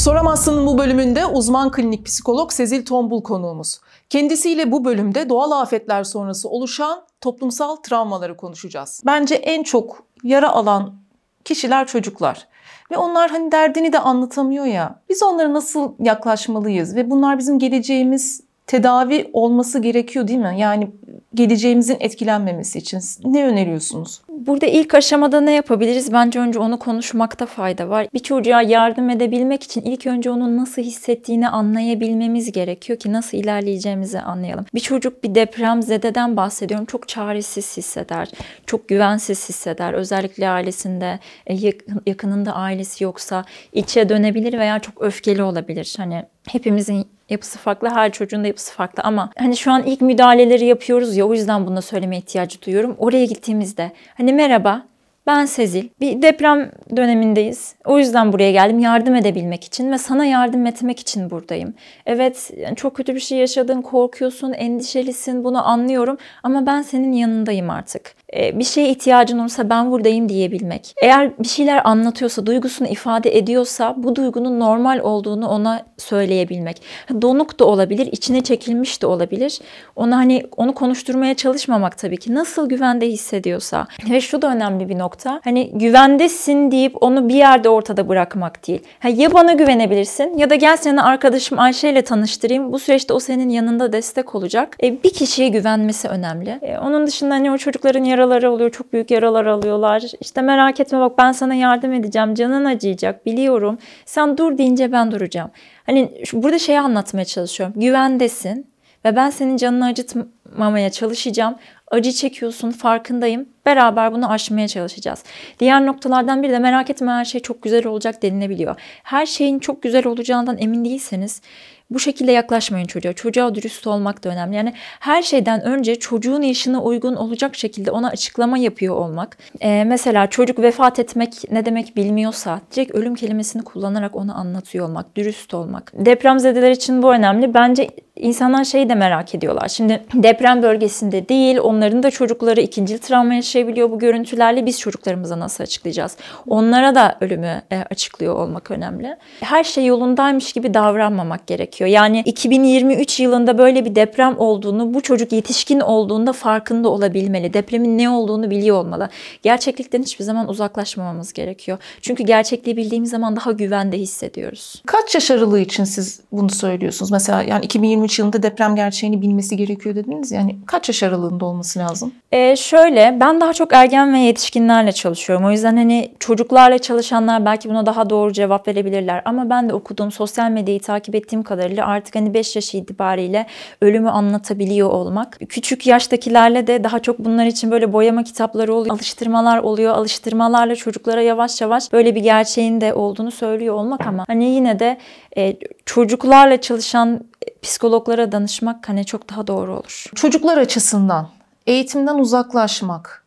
Soramazsın bu bölümünde uzman klinik psikolog Sezil Tombul konuğumuz. Kendisiyle bu bölümde doğal afetler sonrası oluşan toplumsal travmaları konuşacağız. Bence en çok yara alan kişiler çocuklar. Ve onlar hani derdini de anlatamıyor ya. Biz onlara nasıl yaklaşmalıyız ve bunlar bizim geleceğimiz tedavi olması gerekiyor değil mi? Yani geleceğimizin etkilenmemesi için ne öneriyorsunuz? Burada ilk aşamada ne yapabiliriz? Bence önce onu konuşmakta fayda var. Bir çocuğa yardım edebilmek için ilk önce onun nasıl hissettiğini anlayabilmemiz gerekiyor ki nasıl ilerleyeceğimizi anlayalım. Bir çocuk bir deprem zededen bahsediyorum. Çok çaresiz hisseder. Çok güvensiz hisseder. Özellikle ailesinde e, yakınında ailesi yoksa içe dönebilir veya çok öfkeli olabilir. Hani hepimizin yapısı farklı, her çocuğun da yapısı farklı ama hani şu an ilk müdahaleleri yapıyoruz ya o yüzden bunu söyleme ihtiyacı duyuyorum. Oraya gittiğimizde hani merhaba ben Sezil. Bir deprem dönemindeyiz. O yüzden buraya geldim yardım edebilmek için ve sana yardım etmek için buradayım. Evet çok kötü bir şey yaşadın, korkuyorsun, endişelisin bunu anlıyorum ama ben senin yanındayım artık. E, bir şeye ihtiyacın olursa ben buradayım diyebilmek. Eğer bir şeyler anlatıyorsa, duygusunu ifade ediyorsa bu duygunun normal olduğunu ona söyleyebilmek. Donuk da olabilir, içine çekilmiş de olabilir. Onu hani onu konuşturmaya çalışmamak tabii ki. Nasıl güvende hissediyorsa. Ve şu da önemli bir nokta. Hani güvendesin deyip onu bir yerde ortada bırakmak değil. Ha, ya bana güvenebilirsin ya da gel seni arkadaşım Ayşe ile tanıştırayım. Bu süreçte o senin yanında destek olacak. E, bir kişiye güvenmesi önemli. E, onun dışında hani o çocukların yarı yaraları oluyor. Çok büyük yaralar alıyorlar. İşte merak etme bak ben sana yardım edeceğim. Canın acıyacak biliyorum. Sen dur deyince ben duracağım. Hani burada şeyi anlatmaya çalışıyorum. Güvendesin ve ben senin canını acıtmamaya çalışacağım. Acı çekiyorsun farkındayım. Beraber bunu aşmaya çalışacağız. Diğer noktalardan biri de merak etme her şey çok güzel olacak denilebiliyor. Her şeyin çok güzel olacağından emin değilseniz bu şekilde yaklaşmayın çocuğa. Çocuğa dürüst olmak da önemli. Yani her şeyden önce çocuğun yaşına uygun olacak şekilde ona açıklama yapıyor olmak. Ee, mesela çocuk vefat etmek ne demek bilmiyorsa direkt ölüm kelimesini kullanarak onu anlatıyor olmak, dürüst olmak. Depremzedeler için bu önemli. Bence insanlar şeyi de merak ediyorlar. Şimdi deprem bölgesinde değil onların da çocukları ikinci travma yaşayabiliyor bu görüntülerle biz çocuklarımıza nasıl açıklayacağız? Onlara da ölümü e, açıklıyor olmak önemli. Her şey yolundaymış gibi davranmamak gerekiyor. Yani 2023 yılında böyle bir deprem olduğunu bu çocuk yetişkin olduğunda farkında olabilmeli. Depremin ne olduğunu biliyor olmalı. Gerçeklikten hiçbir zaman uzaklaşmamamız gerekiyor. Çünkü gerçekliği bildiğimiz zaman daha güvende hissediyoruz. Kaç yaş aralığı için siz bunu söylüyorsunuz? Mesela yani 2023 2013 yılında deprem gerçeğini bilmesi gerekiyor dediniz. Yani kaç yaş aralığında olması lazım? E, şöyle ben daha çok ergen ve yetişkinlerle çalışıyorum. O yüzden hani çocuklarla çalışanlar belki buna daha doğru cevap verebilirler. Ama ben de okuduğum sosyal medyayı takip ettiğim kadarıyla artık hani 5 yaş itibariyle ölümü anlatabiliyor olmak. Küçük yaştakilerle de daha çok bunlar için böyle boyama kitapları oluyor. Alıştırmalar oluyor. Alıştırmalarla çocuklara yavaş yavaş böyle bir gerçeğin de olduğunu söylüyor olmak ama hani yine de e, çocuklarla çalışan e, psikolog psikologlara danışmak hani çok daha doğru olur. Çocuklar açısından eğitimden uzaklaşmak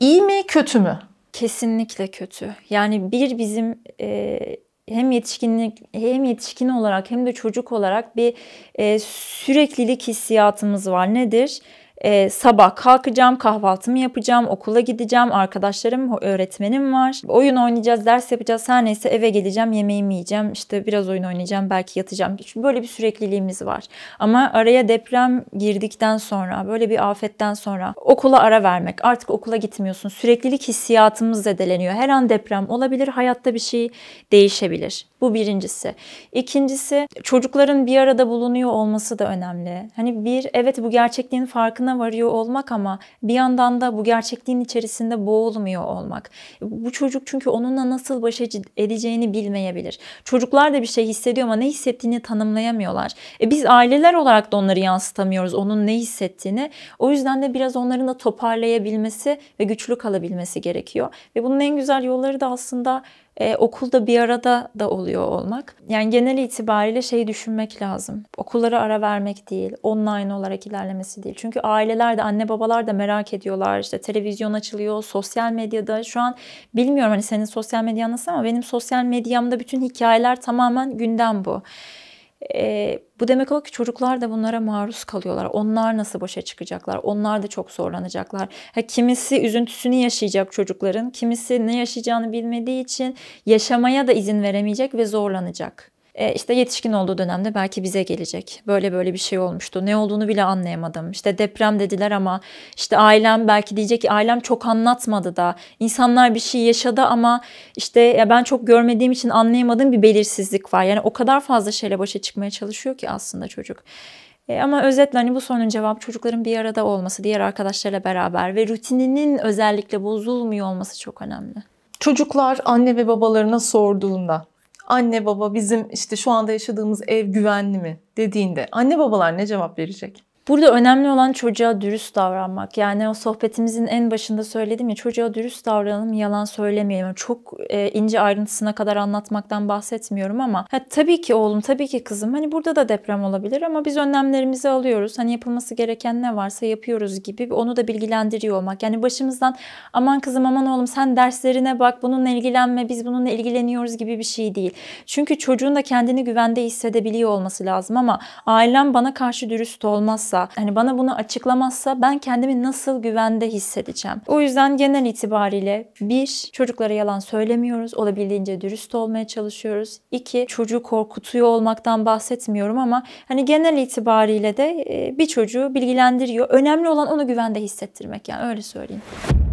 iyi mi kötü mü? Kesinlikle kötü. Yani bir bizim e, hem yetişkinlik hem yetişkin olarak hem de çocuk olarak bir e, süreklilik hissiyatımız var. Nedir? e, sabah kalkacağım, kahvaltımı yapacağım, okula gideceğim, arkadaşlarım, öğretmenim var. Oyun oynayacağız, ders yapacağız, her neyse eve geleceğim, yemeğimi yiyeceğim, işte biraz oyun oynayacağım, belki yatacağım. Böyle bir sürekliliğimiz var. Ama araya deprem girdikten sonra, böyle bir afetten sonra okula ara vermek, artık okula gitmiyorsun. Süreklilik hissiyatımız zedeleniyor. Her an deprem olabilir, hayatta bir şey değişebilir. Bu birincisi. İkincisi çocukların bir arada bulunuyor olması da önemli. Hani bir evet bu gerçekliğin farkında farkına varıyor olmak ama bir yandan da bu gerçekliğin içerisinde boğulmuyor olmak. Bu çocuk çünkü onunla nasıl baş edeceğini bilmeyebilir. Çocuklar da bir şey hissediyor ama ne hissettiğini tanımlayamıyorlar. E biz aileler olarak da onları yansıtamıyoruz onun ne hissettiğini. O yüzden de biraz onların da toparlayabilmesi ve güçlü kalabilmesi gerekiyor. Ve bunun en güzel yolları da aslında e, okulda bir arada da oluyor olmak. Yani genel itibariyle şeyi düşünmek lazım. Okullara ara vermek değil, online olarak ilerlemesi değil. Çünkü aileler de anne babalar da merak ediyorlar. İşte televizyon açılıyor, sosyal medyada. Şu an bilmiyorum hani senin sosyal medyan nasıl ama benim sosyal medyamda bütün hikayeler tamamen gündem bu. E, bu demek oluyor ki çocuklar da bunlara maruz kalıyorlar. Onlar nasıl boşa çıkacaklar? Onlar da çok zorlanacaklar. Ha, kimisi üzüntüsünü yaşayacak çocukların, kimisi ne yaşayacağını bilmediği için yaşamaya da izin veremeyecek ve zorlanacak e, işte yetişkin olduğu dönemde belki bize gelecek. Böyle böyle bir şey olmuştu. Ne olduğunu bile anlayamadım. İşte deprem dediler ama işte ailem belki diyecek ki ailem çok anlatmadı da. İnsanlar bir şey yaşadı ama işte ya ben çok görmediğim için anlayamadığım bir belirsizlik var. Yani o kadar fazla şeyle başa çıkmaya çalışıyor ki aslında çocuk. E, ama özetle hani bu sorunun cevabı çocukların bir arada olması, diğer arkadaşlarla beraber ve rutininin özellikle bozulmuyor olması çok önemli. Çocuklar anne ve babalarına sorduğunda anne baba bizim işte şu anda yaşadığımız ev güvenli mi dediğinde anne babalar ne cevap verecek? Burada önemli olan çocuğa dürüst davranmak. Yani o sohbetimizin en başında söyledim ya çocuğa dürüst davranalım, yalan söylemeyelim. Çok e, ince ayrıntısına kadar anlatmaktan bahsetmiyorum ama ha, tabii ki oğlum, tabii ki kızım hani burada da deprem olabilir ama biz önlemlerimizi alıyoruz. Hani yapılması gereken ne varsa yapıyoruz gibi onu da bilgilendiriyor olmak. Yani başımızdan aman kızım aman oğlum sen derslerine bak bununla ilgilenme biz bununla ilgileniyoruz gibi bir şey değil. Çünkü çocuğun da kendini güvende hissedebiliyor olması lazım ama ailem bana karşı dürüst olmazsa yapmazsa, hani bana bunu açıklamazsa ben kendimi nasıl güvende hissedeceğim? O yüzden genel itibariyle bir, çocuklara yalan söylemiyoruz. Olabildiğince dürüst olmaya çalışıyoruz. İki, çocuğu korkutuyor olmaktan bahsetmiyorum ama hani genel itibariyle de bir çocuğu bilgilendiriyor. Önemli olan onu güvende hissettirmek yani öyle söyleyeyim.